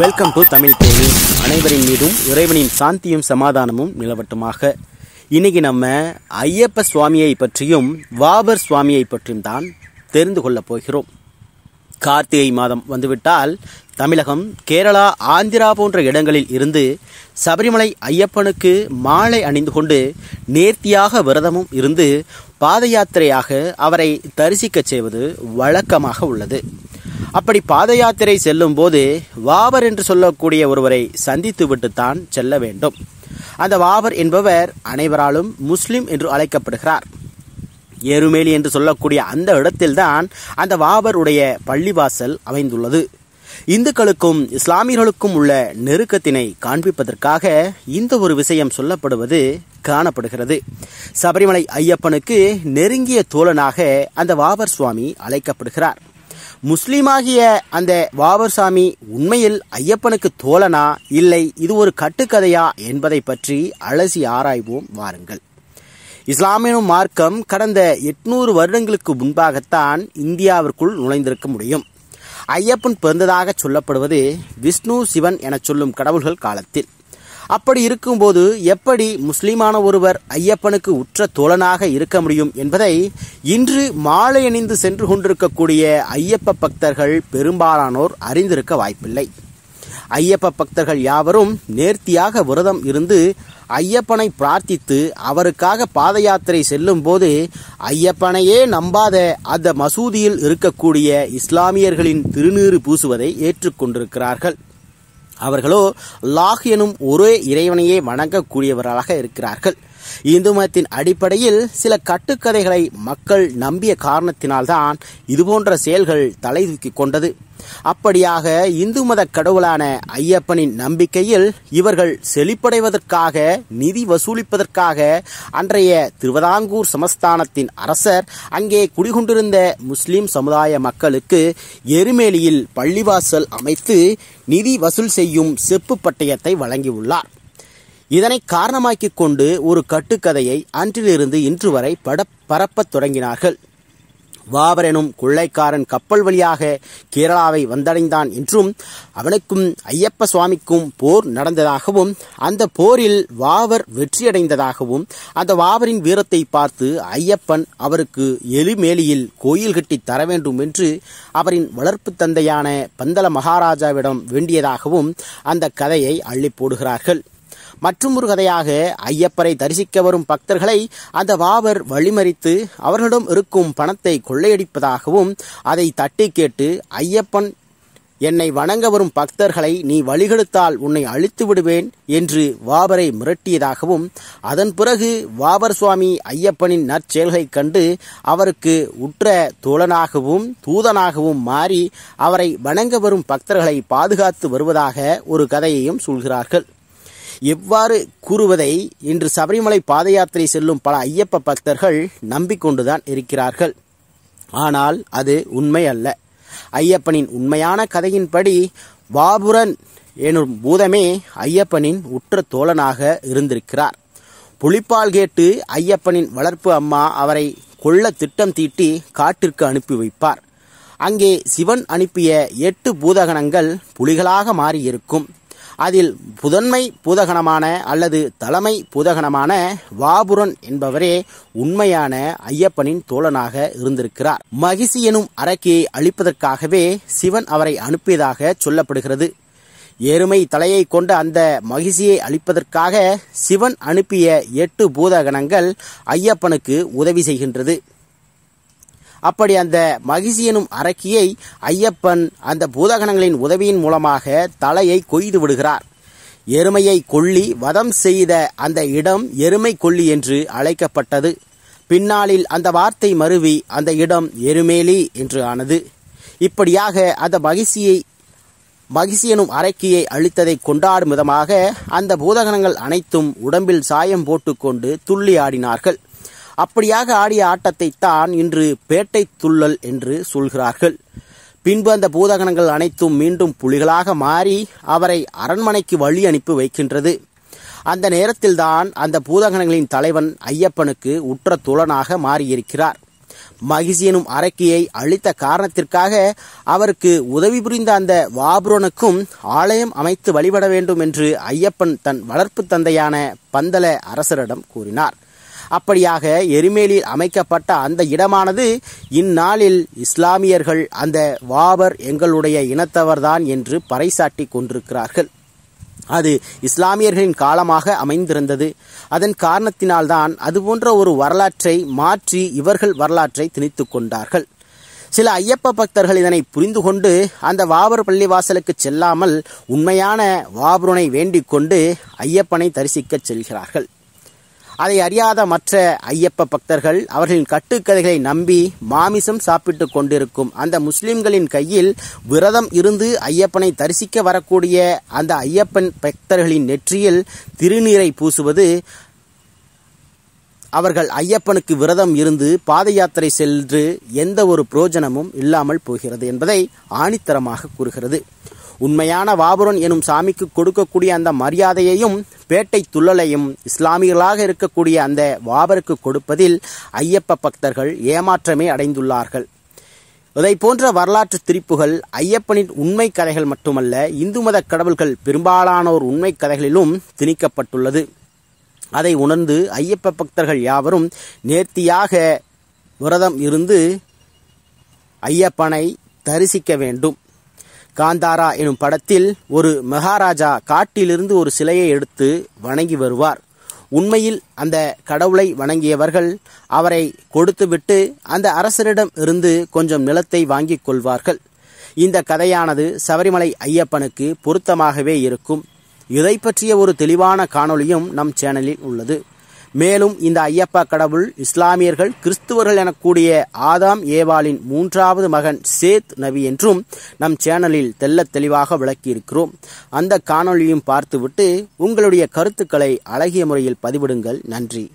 welcome to Tamil தேவி அனைவரின் மீதும் இறைவனின் சாந்தியும் சமாதானமும் நிலவட்டுமாக இன்னைக்கு நம்ம ஐயப்ப சுவாமியை பற்றியும் வாபர் சுவாமியை பற்றியும் தான் தெரிந்து கொள்ளப் போகிறோம் கார்த்திகை மாதம் வந்துவிட்டால் தமிழகம் கேரளா ஆந்திரா போன்ற இடங்களில் இருந்து சபரிமலை ஐயப்பனுக்கு மாலை அணிந்து கொண்டு நேர்த்தியாக விரதமும் இருந்து பாத அவரை தரிசிக்கச் செய்வது வழக்கமாக உள்ளது அப்படி பாத யாத்திரை செல்லும் போது வாவர் என்று சொல்லக்கூடிய ஒருவரை சந்தித்து விட்டுத்தான் செல்ல வேண்டும் அந்த வாவர் என்பவர் அனைவராலும் முஸ்லிம் என்று அழைக்கப்படுகிறார் ஏறுமேலி என்று சொல்லக்கூடிய அந்த இடத்தில்தான் அந்த வாவருடைய பள்ளிவாசல் அமைந்துள்ளது இந்துக்களுக்கும் இஸ்லாமியர்களுக்கும் உள்ள நெருக்கத்தினை காண்பிப்பதற்காக இந்த ஒரு விஷயம் சொல்லப்படுவது காணப்படுகிறது சபரிமலை ஐயப்பனுக்கு நெருங்கிய தோழனாக அந்த வாவர் சுவாமி அழைக்கப்படுகிறார் முஸ்லீமாகிய அந்த வாவர் சாமி உண்மையில் ஐயப்பனுக்கு தோழனா இல்லை இது ஒரு கட்டுக்கதையா என்பதை பற்றி அலசி ஆராய்வோம் வாருங்கள் இஸ்லாமியனும் மார்க்கம் கடந்த எட்நூறு வருடங்களுக்கு முன்பாகத்தான் இந்தியாவிற்குள் நுழைந்திருக்க முடியும் ஐயப்பன் பிறந்ததாக சொல்லப்படுவது விஷ்ணு சிவன் என சொல்லும் கடவுள்கள் காலத்தில் அப்படி இருக்கும்போது எப்படி முஸ்லீமான ஒருவர் ஐயப்பனுக்கு உற்ற தோழனாக இருக்க முடியும் என்பதை இன்று மாலை அணிந்து சென்று கொண்டிருக்கக்கூடிய ஐயப்ப பக்தர்கள் பெரும்பாலானோர் அறிந்திருக்க வாய்ப்பில்லை ஐயப்ப பக்தர்கள் யாவரும் நேர்த்தியாக விரதம் இருந்து ஐயப்பனை பிரார்த்தித்து அவருக்காக பாத யாத்திரை செல்லும் போது ஐயப்பனையே நம்பாத அந்த மசூதியில் இருக்கக்கூடிய இஸ்லாமியர்களின் திருநீறு பூசுவதை ஏற்றுக்கொண்டிருக்கிறார்கள் அவர்களோ லாஹ் எனும் ஒரே இறைவனையே வணங்கக்கூடியவர்களாக இருக்கிறார்கள் இந்து மதத்தின் அடிப்படையில் சில கட்டுக்கதைகளை மக்கள் நம்பிய காரணத்தினால்தான் இதுபோன்ற செயல்கள் தலை கொண்டது அப்படியாக இந்து மத கடவுளான ஐயப்பனின் நம்பிக்கையில் இவர்கள் செழிப்படைவதற்காக நிதி வசூலிப்பதற்காக அன்றைய திருவதாங்கூர் சமஸ்தானத்தின் அரசர் அங்கே குடிகொண்டிருந்த முஸ்லிம் சமுதாய மக்களுக்கு எருமேலியில் பள்ளிவாசல் அமைத்து நிதி வசூல் செய்யும் செப்பு பட்டயத்தை வழங்கியுள்ளார் இதனை காரணமாக்கிக் கொண்டு ஒரு கட்டுக்கதையை அன்றிலிருந்து இன்று வரை பட பரப்பத் தொடங்கினார்கள் வாபரனும் கொள்ளைக்காரன் கப்பல் வழியாக கேரளாவை வந்தடைந்தான் என்றும் அவனுக்கும் ஐயப்ப சுவாமிக்கும் போர் நடந்ததாகவும் அந்த போரில் வாவர் வெற்றியடைந்ததாகவும் அந்த வாவரின் வீரத்தை பார்த்து ஐயப்பன் அவருக்கு எலிமேலியில் கோயில் கட்டி தர வேண்டும் என்று அவரின் வளர்ப்பு தந்தையான பந்தல மகாராஜாவிடம் வேண்டியதாகவும் அந்த கதையை அள்ளி போடுகிறார்கள் மற்றும் ஒரு கதையாக ஐயப்பரை தரிசிக்க வரும் பக்தர்களை அந்த வாவர் வழிமறித்து அவர்களிடம் இருக்கும் பணத்தை கொள்ளையடிப்பதாகவும் அதை தட்டி கேட்டு ஐயப்பன் என்னை வணங்க வரும் பக்தர்களை நீ வழிகெடுத்தால் உன்னை அழித்து விடுவேன் என்று வாபரை மிரட்டியதாகவும் அதன் பிறகு வாபர் சுவாமி ஐயப்பனின் நற்செயல்களைக் கண்டு அவருக்கு உற்ற தோழனாகவும் தூதனாகவும் மாறி அவரை வணங்க வரும் பக்தர்களை பாதுகாத்து வருவதாக ஒரு கதையையும் சொல்கிறார்கள் எவ்வாறு கூறுவதை இன்று சபரிமலை பாத யாத்திரை செல்லும் பல ஐயப்ப பக்தர்கள் நம்பிக்கொண்டுதான் இருக்கிறார்கள் ஆனால் அது உண்மை அல்ல ஐயப்பனின் உண்மையான கதையின்படி வாபுரன் எனும் பூதமே ஐயப்பனின் உற்ற தோழனாக இருந்திருக்கிறார் புலிப்பால் கேட்டு ஐயப்பனின் வளர்ப்பு அம்மா அவரை கொல்ல திட்டம் தீட்டி காட்டிற்கு அனுப்பி வைப்பார் அங்கே சிவன் அனுப்பிய எட்டு பூதகணங்கள் புலிகளாக மாறியிருக்கும் அதில் புதன்மை பூதகணமான அல்லது தலைமை பூதகணமான வாபுரன் என்பவரே உண்மையான ஐயப்பனின் தோழனாக இருந்திருக்கிறார் மகிசி எனும் அரக்கியை அழிப்பதற்காகவே சிவன் அவரை அனுப்பியதாக சொல்லப்படுகிறது எருமை தலையை கொண்ட அந்த மகிழ்ச்சியை அளிப்பதற்காக சிவன் அனுப்பிய எட்டு பூதகணங்கள் ஐயப்பனுக்கு உதவி செய்கின்றது அப்படி அந்த மகிசியனும் அரக்கியை ஐயப்பன் அந்த பூதகணங்களின் உதவியின் மூலமாக தலையை கொய்து விடுகிறார் எருமையை கொல்லி வதம் செய்த அந்த இடம் எருமை கொல்லி என்று அழைக்கப்பட்டது பின்னாளில் அந்த வார்த்தை மருவி அந்த இடம் எருமேலி என்று ஆனது இப்படியாக அந்த மகிசியை மகிசியனும் அரக்கியை அழித்ததை கொண்டாடும் விதமாக அந்த பூதகணங்கள் அனைத்தும் உடம்பில் சாயம் போட்டுக்கொண்டு துள்ளி ஆடினார்கள் அப்படியாக ஆடிய ஆட்டத்தை தான் இன்று பேட்டை துள்ளல் என்று சொல்கிறார்கள் பின்பு அந்த பூதகணங்கள் அனைத்தும் மீண்டும் புலிகளாக மாறி அவரை அரண்மனைக்கு வழி அனுப்பி வைக்கின்றது அந்த நேரத்தில்தான் அந்த பூதகணங்களின் தலைவன் ஐயப்பனுக்கு உற்ற துளனாக மாறியிருக்கிறார் மகிஷியனும் அரக்கியை அளித்த காரணத்திற்காக அவருக்கு உதவி புரிந்த அந்த வாபுரனுக்கும் ஆலயம் அமைத்து வழிபட வேண்டும் என்று ஐயப்பன் தன் வளர்ப்பு தந்தையான பந்தல அரசரிடம் கூறினார் அப்படியாக எருமேலியில் அமைக்கப்பட்ட அந்த இடமானது இந்நாளில் இஸ்லாமியர்கள் அந்த வாபர் எங்களுடைய இனத்தவர்தான் என்று பறைசாட்டி கொண்டிருக்கிறார்கள் அது இஸ்லாமியர்களின் காலமாக அமைந்திருந்தது அதன் காரணத்தினால்தான் அதுபோன்ற ஒரு வரலாற்றை மாற்றி இவர்கள் வரலாற்றை திணித்து கொண்டார்கள் சில ஐயப்ப பக்தர்கள் இதனை புரிந்து கொண்டு அந்த வாபர் பள்ளிவாசலுக்கு செல்லாமல் உண்மையான வாபுரனை வேண்டிக் கொண்டு ஐயப்பனை தரிசிக்கச் செல்கிறார்கள் அதை அறியாத மற்ற ஐயப்ப பக்தர்கள் அவர்களின் கட்டுக்கதைகளை நம்பி மாமிசம் சாப்பிட்டு கொண்டிருக்கும் அந்த முஸ்லிம்களின் கையில் விரதம் இருந்து ஐயப்பனை தரிசிக்க வரக்கூடிய அந்த ஐயப்பன் பக்தர்களின் நெற்றியில் திருநீரை பூசுவது அவர்கள் ஐயப்பனுக்கு விரதம் இருந்து பாத யாத்திரை சென்று எந்த ஒரு புரோஜனமும் இல்லாமல் போகிறது என்பதை ஆணித்தரமாக கூறுகிறது உண்மையான வாபுரன் எனும் சாமிக்கு கொடுக்கக்கூடிய அந்த மரியாதையையும் பேட்டை துள்ளலையும் இஸ்லாமியர்களாக இருக்கக்கூடிய அந்த வாபருக்கு கொடுப்பதில் ஐயப்ப பக்தர்கள் ஏமாற்றமே அடைந்துள்ளார்கள் இதை போன்ற வரலாற்று திரிப்புகள் ஐயப்பனின் உண்மை கதைகள் மட்டுமல்ல இந்து மத கடவுள்கள் பெரும்பாலானோர் உண்மை கதைகளிலும் திணிக்கப்பட்டுள்ளது அதை உணர்ந்து ஐயப்ப பக்தர்கள் யாவரும் நேர்த்தியாக விரதம் இருந்து ஐயப்பனை தரிசிக்க வேண்டும் காந்தாரா எனும் படத்தில் ஒரு மகாராஜா காட்டிலிருந்து ஒரு சிலையை எடுத்து வணங்கி வருவார் உண்மையில் அந்த கடவுளை வணங்கியவர்கள் அவரை கொடுத்துவிட்டு அந்த அரசரிடம் இருந்து கொஞ்சம் நிலத்தை வாங்கிக் கொள்வார்கள் இந்த கதையானது சபரிமலை ஐயப்பனுக்கு பொருத்தமாகவே இருக்கும் இதை பற்றிய ஒரு தெளிவான காணொளியும் நம் சேனலில் உள்ளது மேலும் இந்த ஐயப்பா கடவுள் இஸ்லாமியர்கள் கிறிஸ்துவர்கள் எனக்கூடிய ஆதாம் ஏவாலின் மூன்றாவது மகன் சேத் நபி என்றும் நம் சேனலில் தெல்ல தெளிவாக விளக்கியிருக்கிறோம் அந்த காணொளியும் பார்த்துவிட்டு உங்களுடைய கருத்துக்களை அழகிய முறையில் பதிவிடுங்கள் நன்றி